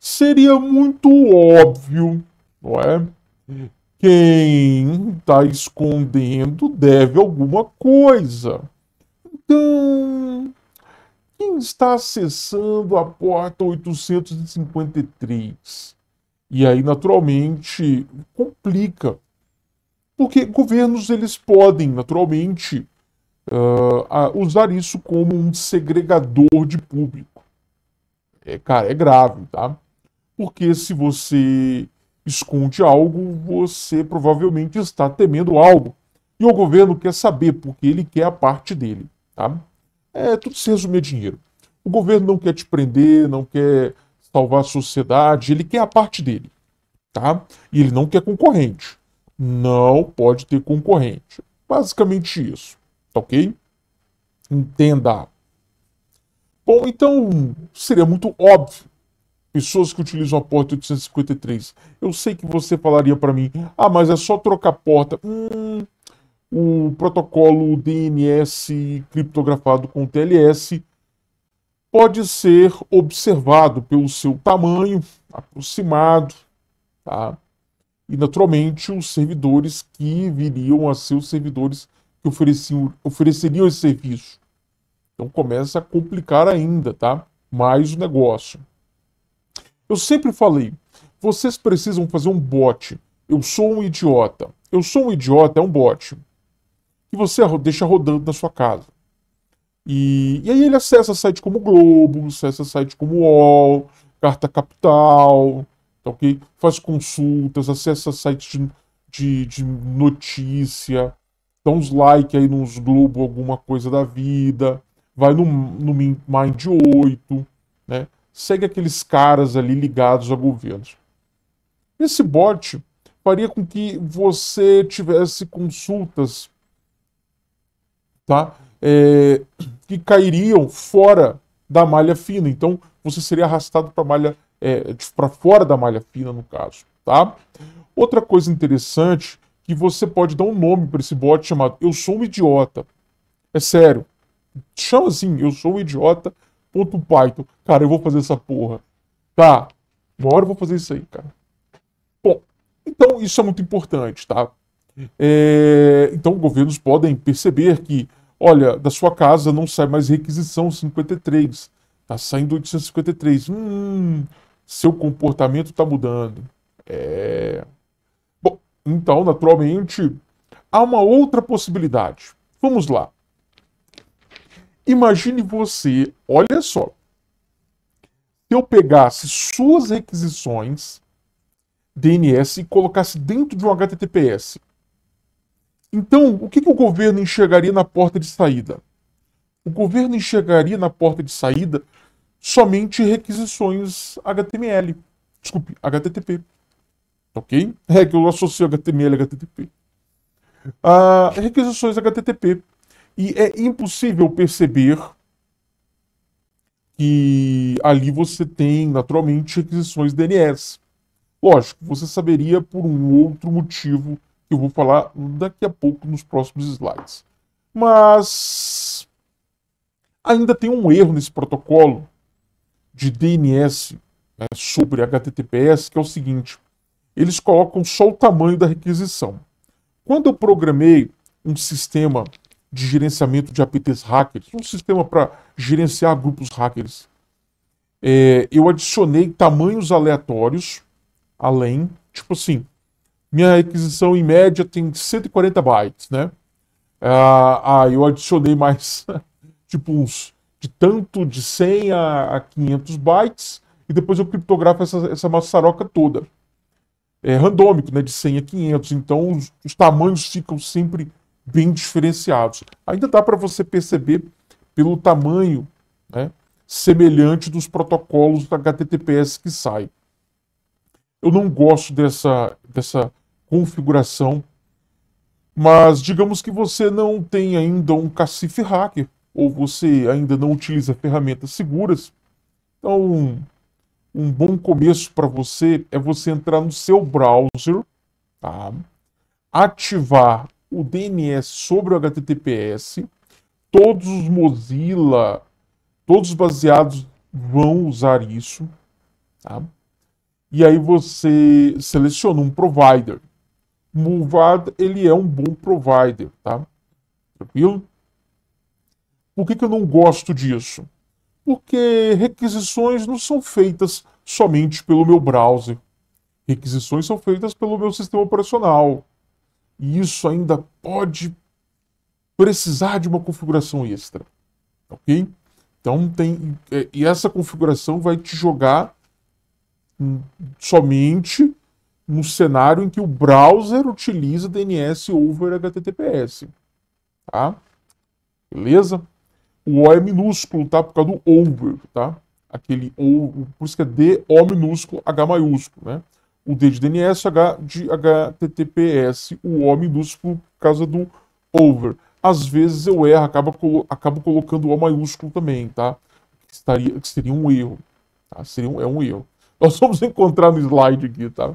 seria muito óbvio, não é? Quem está escondendo deve alguma coisa. Então, quem está acessando a porta 853? E aí, naturalmente, complica. Porque governos eles podem, naturalmente, uh, usar isso como um segregador de público. É, cara, é grave, tá? porque se você esconde algo, você provavelmente está temendo algo. E o governo quer saber, porque ele quer a parte dele. Tá? É, tudo se resume a dinheiro. O governo não quer te prender, não quer salvar a sociedade, ele quer a parte dele. Tá? E ele não quer concorrente. Não pode ter concorrente. Basicamente isso. Tá ok? Entenda. Bom, então seria muito óbvio pessoas que utilizam a porta 853. Eu sei que você falaria para mim, ah, mas é só trocar a porta. Hum, o protocolo DNS criptografado com TLS pode ser observado pelo seu tamanho aproximado, tá? E naturalmente os servidores que viriam a ser os servidores que ofereciam, ofereceriam esse serviço. Então começa a complicar ainda, tá? Mais o negócio. Eu sempre falei, vocês precisam fazer um bot. Eu sou um idiota. Eu sou um idiota é um bot que você deixa rodando na sua casa. E, e aí ele acessa sites como Globo, acessa sites como UOL, Carta Capital, tá ok? Faz consultas, acessa sites de, de, de notícia, dá uns like aí nos Globo, alguma coisa da vida, vai no, no Mind 8, né? segue aqueles caras ali ligados a governos. Esse bot faria com que você tivesse consultas tá? É, que cairiam fora da malha fina. Então, você seria arrastado para malha é, para fora da malha fina, no caso. Tá? Outra coisa interessante que você pode dar um nome para esse bot chamado Eu Sou um Idiota. É sério. Chama assim, Eu Sou um Idiota Python. Cara, eu vou fazer essa porra. Tá? Uma hora eu vou fazer isso aí, cara. Bom, então isso é muito importante, tá? É, então, governos podem perceber que, olha, da sua casa não sai mais requisição 53, tá saindo 853. Hum, seu comportamento está mudando. É... Bom, então, naturalmente, há uma outra possibilidade. Vamos lá. Imagine você, olha só. Se eu pegasse suas requisições DNS e colocasse dentro de um HTTPS. Então, o que, que o governo enxergaria na porta de saída? O governo enxergaria na porta de saída somente requisições HTML. Desculpe, HTTP. Ok? É que eu associo HTML a HTTP. Ah, requisições HTTP. E é impossível perceber que ali você tem, naturalmente, requisições DNS. Lógico, você saberia por um outro motivo que eu vou falar daqui a pouco nos próximos slides. Mas ainda tem um erro nesse protocolo de DNS né, sobre HTTPS, que é o seguinte: eles colocam só o tamanho da requisição. Quando eu programei um sistema de gerenciamento de APTs hackers, um sistema para gerenciar grupos hackers. É, eu adicionei tamanhos aleatórios, além, tipo assim, minha requisição em média tem 140 bytes, né? Ah, ah eu adicionei mais, tipo uns, de tanto de 100 a, a 500 bytes, e depois eu criptografo essa, essa maçaroca toda. É randômico, né? De 100 a 500, então os, os tamanhos ficam sempre bem diferenciados. Ainda dá para você perceber pelo tamanho né, semelhante dos protocolos da HTTPS que sai. Eu não gosto dessa, dessa configuração, mas digamos que você não tem ainda um cacife hacker, ou você ainda não utiliza ferramentas seguras. Então, um bom começo para você é você entrar no seu browser, tá? ativar o DNS sobre o HTTPS, todos os Mozilla, todos baseados vão usar isso, tá? E aí você seleciona um provider. Movad, ele é um bom provider, tá? Tranquilo? Por que, que eu não gosto disso? Porque requisições não são feitas somente pelo meu browser. Requisições são feitas pelo meu sistema operacional e isso ainda pode precisar de uma configuração extra, ok? Então tem é, e essa configuração vai te jogar hum, somente no cenário em que o browser utiliza DNS over HTTPS, tá? Beleza? O O é minúsculo, tá? Por causa do over, tá? Aquele O, por isso que é D, O minúsculo, H maiúsculo, né? o D de DNS, H de HTTPS, o O minúsculo por causa do over. Às vezes eu erro, acaba colo acabo colocando o O maiúsculo também, tá? Que, estaria, que seria um erro. Tá? Seria um, é um erro. Nós vamos encontrar no slide aqui, tá?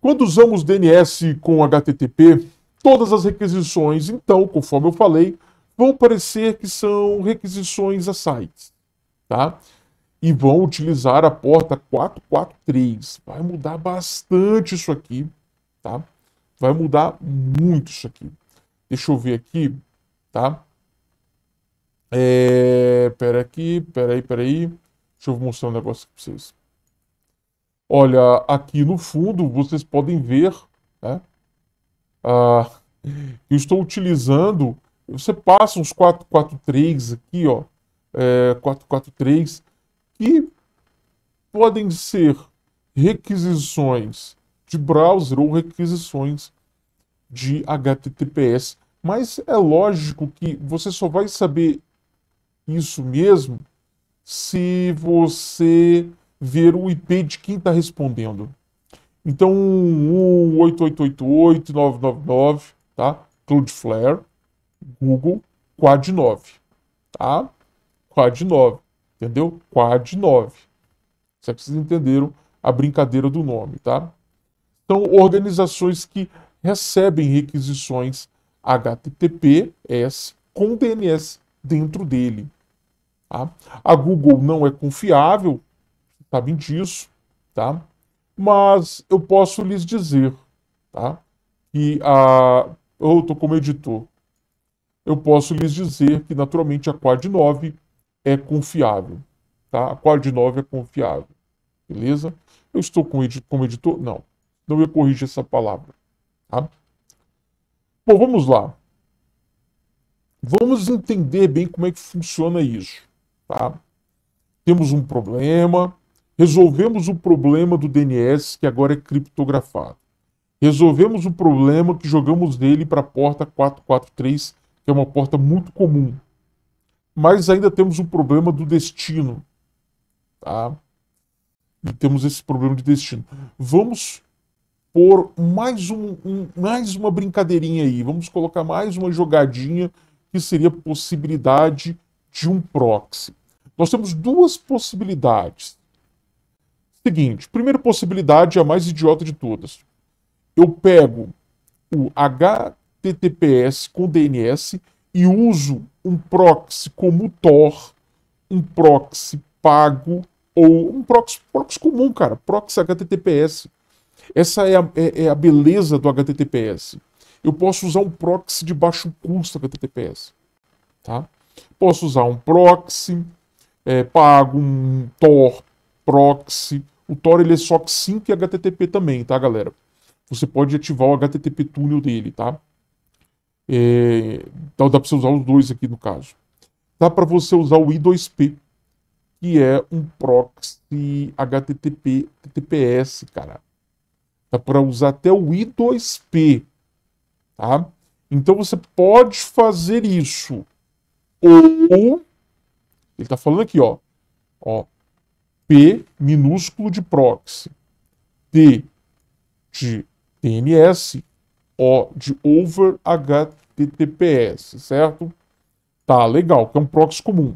Quando usamos DNS com HTTP, todas as requisições, então, conforme eu falei, vão parecer que são requisições a sites, tá? e vão utilizar a porta 443. Vai mudar bastante isso aqui, tá? Vai mudar muito isso aqui. Deixa eu ver aqui, tá? É, pera aqui, pera aí, pera aí. Deixa eu mostrar um negócio para vocês. Olha, aqui no fundo vocês podem ver, né? Ah, eu estou utilizando. Você passa uns 443 aqui, ó. É, 443 que podem ser requisições de browser ou requisições de HTTPS. Mas é lógico que você só vai saber isso mesmo se você ver o IP de quem está respondendo. Então, o 8888, 999, tá? Cloudflare, Google, Quad 9, tá? Quad 9. Entendeu? Quad 9. Só que vocês entenderam a brincadeira do nome, tá? São então, organizações que recebem requisições HTTPS com DNS dentro dele. Tá? A Google não é confiável, sabem disso, tá? mas eu posso lhes dizer tá? que a... eu estou como editor. Eu posso lhes dizer que, naturalmente, a Quad 9 é confiável. Tá? A de 9 é confiável. Beleza? Eu estou com edi como editor? Não. Não eu corrigir essa palavra. Tá? Bom, vamos lá. Vamos entender bem como é que funciona isso. Tá? Temos um problema, resolvemos o problema do DNS que agora é criptografado. Resolvemos o problema que jogamos dele para a porta 443, que é uma porta muito comum mas ainda temos o problema do destino. Tá? E temos esse problema de destino. Vamos por mais, um, um, mais uma brincadeirinha aí, vamos colocar mais uma jogadinha que seria possibilidade de um proxy. Nós temos duas possibilidades. Seguinte, primeira possibilidade, a mais idiota de todas. Eu pego o HTTPS com DNS e uso um proxy como Tor, um proxy pago ou um proxy, proxy comum, cara, proxy HTTPS. Essa é a, é, é a beleza do HTTPS. Eu posso usar um proxy de baixo custo HTTPS, tá? Posso usar um proxy, é, pago um Tor proxy. O Tor ele é só 5 e HTTP também, tá, galera? Você pode ativar o HTTP túnel dele, tá? É, então dá para você usar os dois aqui no caso. Dá para você usar o I2P, que é um proxy HTTP, TTPS, cara. Dá para usar até o I2P, tá? Então você pode fazer isso. Ou ele está falando aqui, ó, ó, P minúsculo de proxy, T de TNS, O de over HTTP HTTPS, certo? Tá, legal, que é um proxy comum.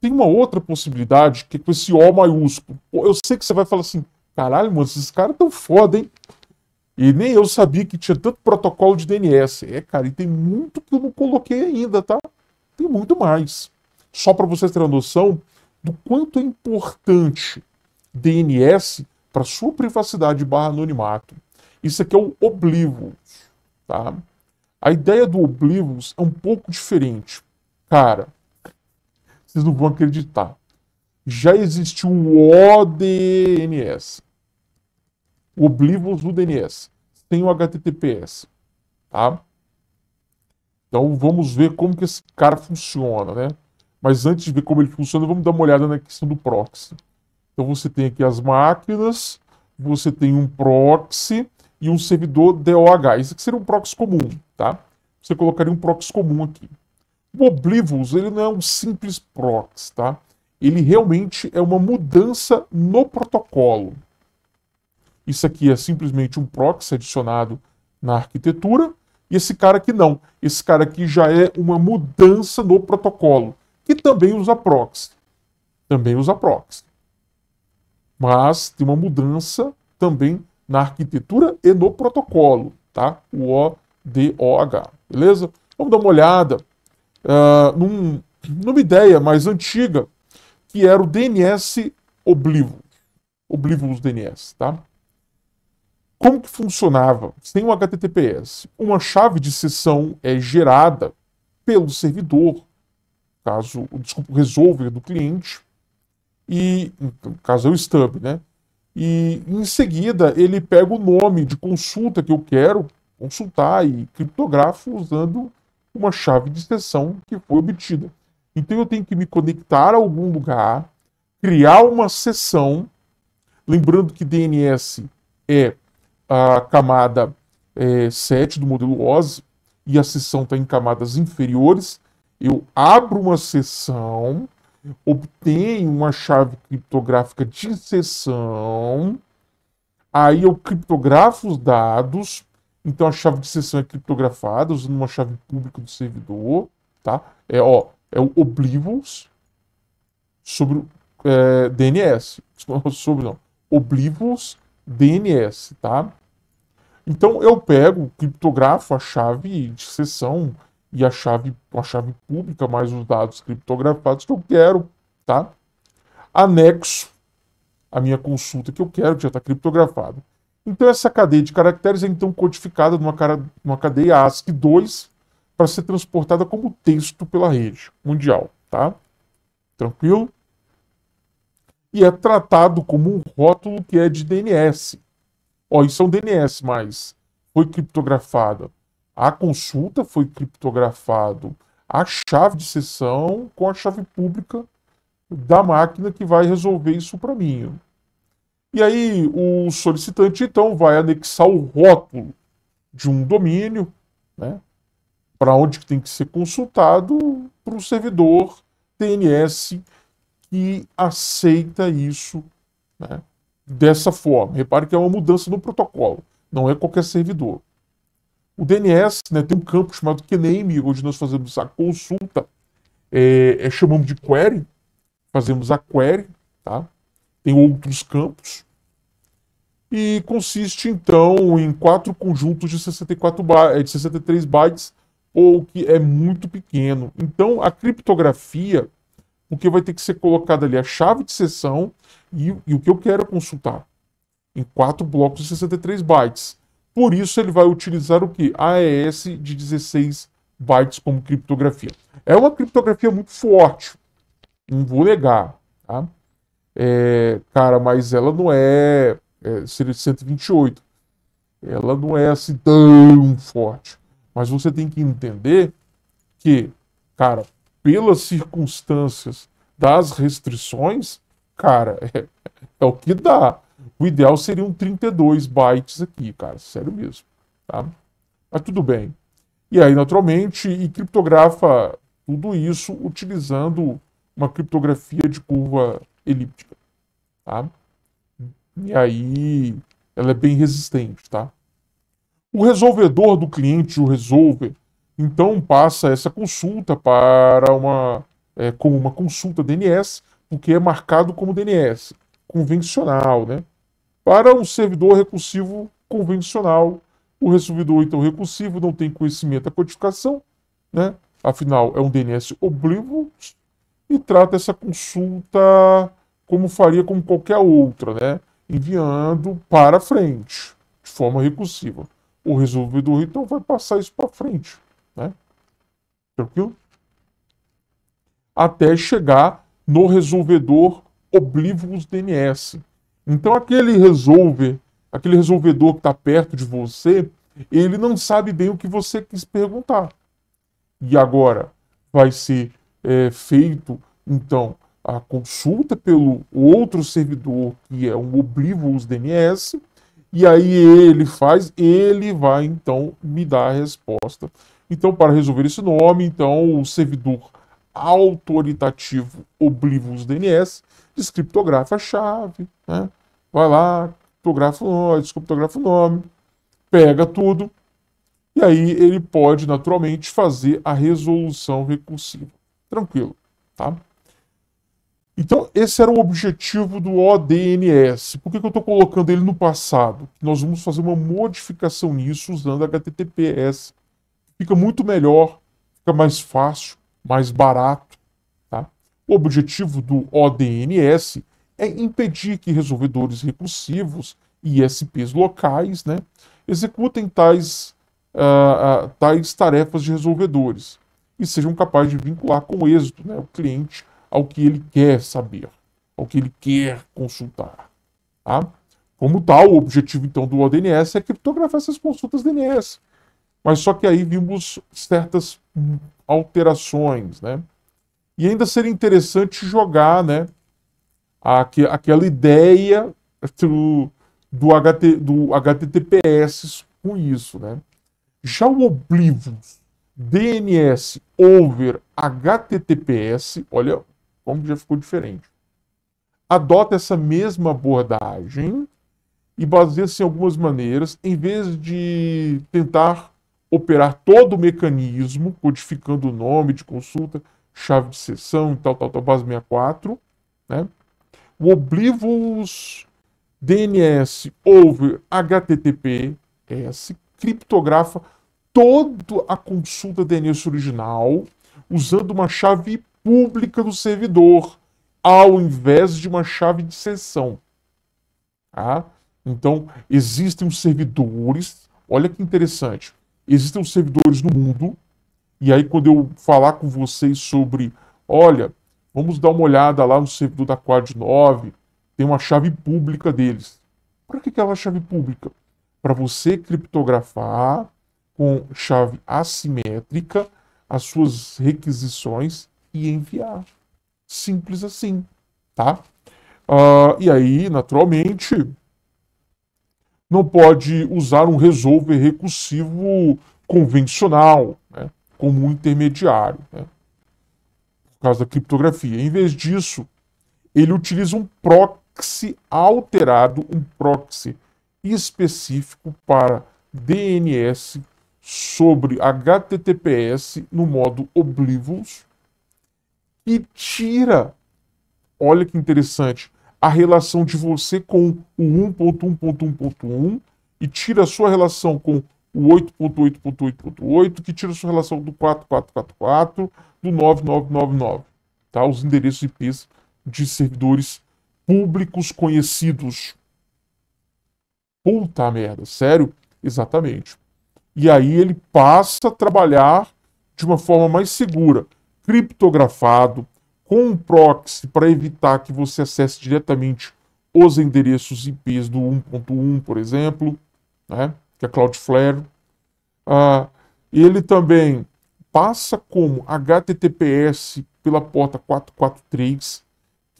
Tem uma outra possibilidade que é com esse O maiúsculo. eu sei que você vai falar assim, caralho, mano, esses caras tão foda, hein? E nem eu sabia que tinha tanto protocolo de DNS. É, cara, e tem muito que eu não coloquei ainda, tá? Tem muito mais. Só para vocês terem noção do quanto é importante DNS para sua privacidade barra anonimato. Isso aqui é o Oblivo, tá? A ideia do Oblivious é um pouco diferente. Cara, vocês não vão acreditar. Já existiu o ODNS. O Oblivious do DNS. Tem o HTTPS. Tá? Então vamos ver como que esse cara funciona, né? Mas antes de ver como ele funciona, vamos dar uma olhada na questão do proxy. Então você tem aqui as máquinas, você tem um proxy, e um servidor DOH. Isso aqui seria um proxy comum, tá? Você colocaria um proxy comum aqui. O Oblivus, ele não é um simples proxy, tá? Ele realmente é uma mudança no protocolo. Isso aqui é simplesmente um proxy adicionado na arquitetura. E esse cara aqui não. Esse cara aqui já é uma mudança no protocolo, que também usa proxy. Também usa proxy. Mas tem uma mudança também na arquitetura e no protocolo, tá? O ODOH, beleza? Vamos dar uma olhada uh, num, numa ideia mais antiga, que era o DNS Oblivious. Oblivious DNS, tá? Como que funcionava? Sem um HTTPS, uma chave de sessão é gerada pelo servidor, caso, desculpa, o resolver do cliente, e, no caso é o stub, né? E em seguida ele pega o nome de consulta que eu quero consultar e criptografo usando uma chave de sessão que foi obtida. Então eu tenho que me conectar a algum lugar, criar uma sessão, lembrando que DNS é a camada é, 7 do modelo OSI e a sessão está em camadas inferiores. Eu abro uma sessão obtenho uma chave criptográfica de sessão, aí eu criptografo os dados, então a chave de sessão é criptografada usando uma chave pública do servidor, tá? É, ó, é o Oblivious sobre o é, DNS, sobre não, Oblivious DNS, tá? Então eu pego, criptografo a chave de sessão e a chave, a chave pública mais os dados criptografados que eu quero, tá? Anexo a minha consulta que eu quero, que já está criptografada. Então essa cadeia de caracteres é então codificada numa, cara, numa cadeia ASCII 2 para ser transportada como texto pela rede mundial, tá? Tranquilo? E é tratado como um rótulo que é de DNS. Ó, isso é um DNS, mas foi criptografado a consulta foi criptografado a chave de sessão com a chave pública da máquina que vai resolver isso para mim. E aí o solicitante então vai anexar o rótulo de um domínio, né, para onde tem que ser consultado para o servidor DNS que aceita isso, né, dessa forma. Repare que é uma mudança no protocolo, não é qualquer servidor. O DNS né, tem um campo chamado QNAME, onde nós fazemos a consulta, é, é, chamamos de query, fazemos a query, tá? Tem outros campos. E consiste, então, em quatro conjuntos de, 64 eh, de 63 bytes, ou que é muito pequeno. Então, a criptografia, o que vai ter que ser colocado ali a chave de sessão e, e o que eu quero consultar em quatro blocos de 63 bytes. Por isso ele vai utilizar o que? AES de 16 bytes como criptografia. É uma criptografia muito forte, não vou negar, tá? É, cara, mas ela não é, é seria 128. Ela não é assim tão forte. Mas você tem que entender que, cara, pelas circunstâncias das restrições, cara, é, é o que dá. O ideal seria um 32 bytes aqui, cara, sério mesmo. Tá? Mas tudo bem. E aí, naturalmente, e criptografa tudo isso utilizando uma criptografia de curva elíptica. Tá? E aí ela é bem resistente, tá? O resolvedor do cliente, o resolver, então passa essa consulta para uma é, como uma consulta DNS, porque é marcado como DNS convencional, né? Para um servidor recursivo convencional, o servidor então recursivo não tem conhecimento da codificação, né? afinal é um DNS oblivo, e trata essa consulta como faria como qualquer outra, né? enviando para frente, de forma recursiva. O resolvedor então vai passar isso para frente, né? tranquilo? Até chegar no resolvedor oblivos DNS, então aquele resolver, aquele resolvedor que está perto de você, ele não sabe bem o que você quis perguntar. E agora vai ser é, feito então a consulta pelo outro servidor que é um oblivus DNS e aí ele faz, ele vai então me dar a resposta. Então para resolver esse nome, então o servidor autoritativo Oblivus DNS, descriptografa a chave, né? vai lá, criptografa o nome, descriptografa o nome, pega tudo, e aí ele pode naturalmente fazer a resolução recursiva. Tranquilo, tá? Então, esse era o objetivo do ODNS. Por que, que eu estou colocando ele no passado? Nós vamos fazer uma modificação nisso usando HTTPS. Fica muito melhor, fica mais fácil mais barato. Tá? O objetivo do ODNS é impedir que resolvedores recursivos e ISPs locais né, executem tais, uh, tais tarefas de resolvedores e sejam capazes de vincular com êxito né, o cliente ao que ele quer saber, ao que ele quer consultar. Tá? Como tal, o objetivo então do ODNS é criptografar essas consultas DNS. Mas só que aí vimos certas alterações, né? E ainda seria interessante jogar, né? Aqu aquela ideia do, do, HT, do HTTPS com isso, né? Já o Oblivious DNS over HTTPS, olha como já ficou diferente. Adota essa mesma abordagem e baseia-se em algumas maneiras, em vez de tentar operar todo o mecanismo, codificando o nome de consulta, chave de sessão e tal, tal, tal, base 64. Né? O Oblivus DNS over HTTPS criptografa toda a consulta DNS original usando uma chave pública do servidor, ao invés de uma chave de sessão. Tá? Então, existem os servidores. Olha que interessante existem os servidores no mundo, e aí quando eu falar com vocês sobre, olha, vamos dar uma olhada lá no servidor da Quad 9, tem uma chave pública deles. Para que aquela é chave pública? Para você criptografar com chave assimétrica as suas requisições e enviar. Simples assim, tá? Uh, e aí, naturalmente, não pode usar um resolver recursivo convencional, né, como um intermediário, né, por causa da criptografia. Em vez disso, ele utiliza um proxy alterado, um proxy específico para DNS sobre HTTPS no modo Oblivious e tira, olha que interessante, a relação de você com o 1.1.1.1 e tira a sua relação com o 8.8.8.8, que tira a sua relação do 4444, do 9999, tá? Os endereços IPs de servidores públicos conhecidos. Puta merda, sério? Exatamente. E aí ele passa a trabalhar de uma forma mais segura, criptografado, com um proxy para evitar que você acesse diretamente os endereços IPs do 1.1, por exemplo, né, que é Cloudflare. Ah, ele também passa como HTTPS pela porta 443,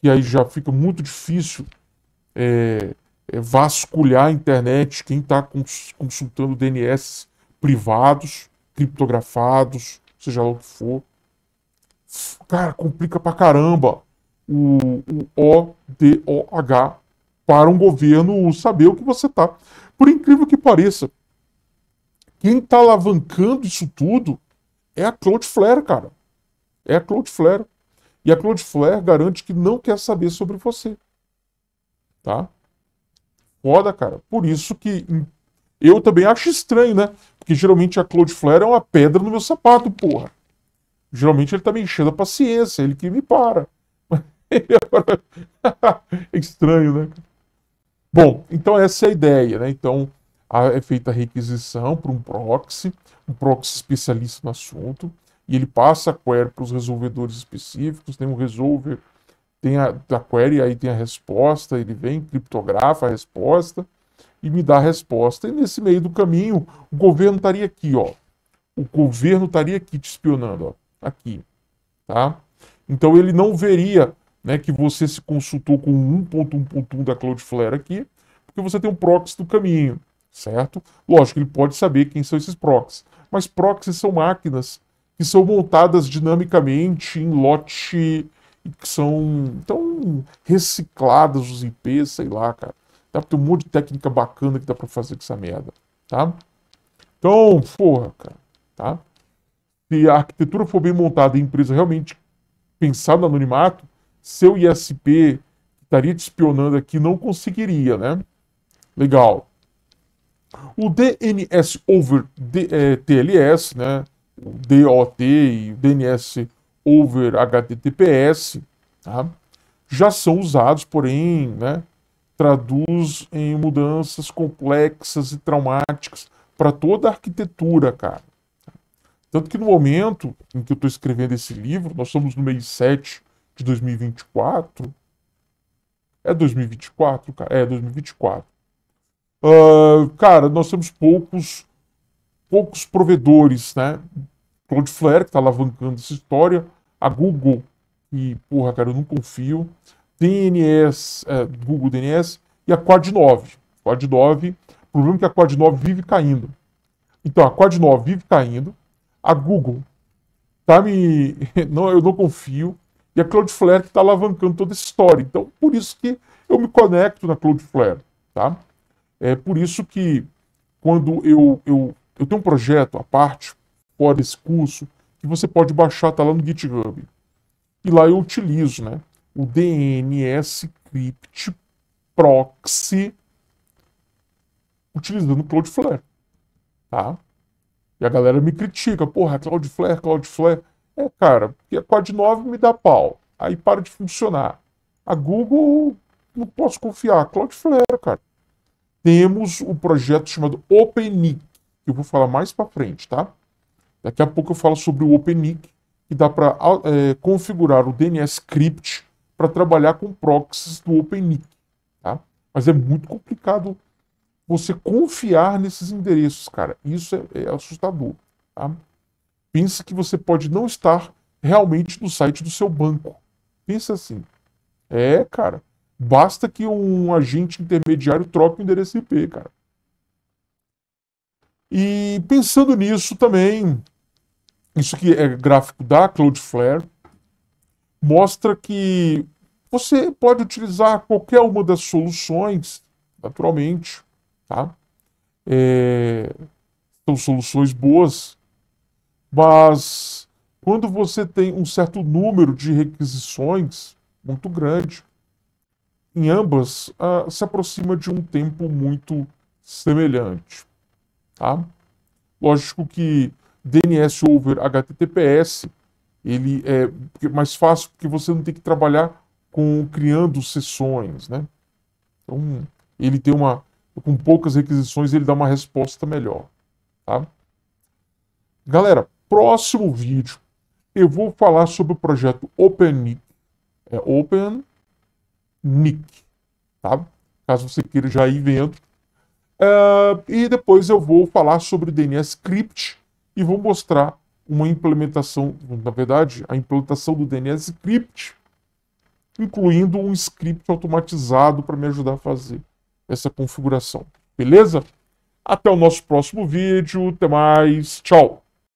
que aí já fica muito difícil é, é, vasculhar a internet, quem está cons consultando DNS privados, criptografados, seja lá o que for. Cara, complica pra caramba o, o ODOH para um governo saber o que você tá. Por incrível que pareça, quem tá alavancando isso tudo é a Cloudflare, cara. É a Cloudflare. E a Cloudflare garante que não quer saber sobre você. Tá? Foda, cara. Por isso que hum, eu também acho estranho, né? Porque geralmente a Cloudflare é uma pedra no meu sapato, porra. Geralmente ele tá me enchendo a paciência, ele que me para. É estranho, né? Bom, então essa é a ideia, né? Então é feita a requisição para um proxy, um proxy especialista no assunto, e ele passa a query para os resolvedores específicos, tem um resolver, tem a, a query, aí tem a resposta, ele vem, criptografa a resposta e me dá a resposta. E nesse meio do caminho, o governo estaria aqui, ó. O governo estaria aqui te espionando, ó. Tá aqui, tá? Então ele não veria né, que você se consultou com 1.1.1 da Cloudflare aqui, porque você tem um proxy do caminho, certo? Lógico, ele pode saber quem são esses proxies, mas proxies são máquinas que são montadas dinamicamente em lote que são tão recicladas os IPs, sei lá, cara. Dá pra ter um monte de técnica bacana que dá pra fazer com essa merda, tá? Então, porra, cara, tá? se a arquitetura for bem montada e a empresa realmente pensar no anonimato, seu ISP estaria te espionando aqui não conseguiria, né? Legal. O DNS over D, é, TLS, né? O DOT e o DNS over HTTPS, tá? já são usados, porém, né? traduz em mudanças complexas e traumáticas para toda a arquitetura, cara. Tanto que no momento em que eu estou escrevendo esse livro, nós somos no mês 7 de 2024. É 2024, cara? É 2024. Uh, ah, cara, nós temos poucos poucos provedores, né? Cloudflare, que está alavancando essa história. A Google, que, porra, cara, eu não confio. DNS, é, Google DNS. E a Quad 9. Quad 9, o problema é que a Quad 9 vive caindo. Então, a Quad 9 vive caindo a Google tá me. Não, eu não confio. E a Cloudflare que está alavancando toda essa história. Então, por isso que eu me conecto na Cloudflare. Tá? É por isso que quando eu, eu, eu tenho um projeto à parte, fora esse curso, que você pode baixar, está lá no GitHub. E lá eu utilizo né, o DNS Crypt Proxy utilizando Cloudflare. Tá? E a galera me critica, porra, Cloudflare, Cloudflare. É, cara, porque a Quad 9 me dá pau. Aí para de funcionar. A Google, não posso confiar. Cloudflare, cara. Temos o um projeto chamado OpenNIC, que eu vou falar mais para frente, tá? Daqui a pouco eu falo sobre o OpenNIC, que dá para ah, é, configurar o DNS Crypt para trabalhar com proxies do OpenNIC, tá? Mas é muito complicado você confiar nesses endereços, cara. Isso é, é assustador. Tá? Pense que você pode não estar realmente no site do seu banco. Pensa assim. É, cara. Basta que um agente intermediário troque o endereço IP, cara. E pensando nisso também, isso que é gráfico da Cloudflare, mostra que você pode utilizar qualquer uma das soluções, naturalmente, Tá? É, são soluções boas, mas quando você tem um certo número de requisições muito grande, em ambas ah, se aproxima de um tempo muito semelhante. Tá? Lógico que DNS over HTTPS ele é mais fácil porque você não tem que trabalhar com criando sessões, né? Então ele tem uma com poucas requisições, ele dá uma resposta melhor. Tá? Galera, próximo vídeo eu vou falar sobre o projeto OpenNIC. É OpenNIC, tá? Caso você queira já ir vendo. Uh, e depois eu vou falar sobre DNS Crypt e vou mostrar uma implementação, na verdade, a implantação do DNS Crypt, incluindo um script automatizado para me ajudar a fazer essa configuração. Beleza? Até o nosso próximo vídeo. Até mais. Tchau.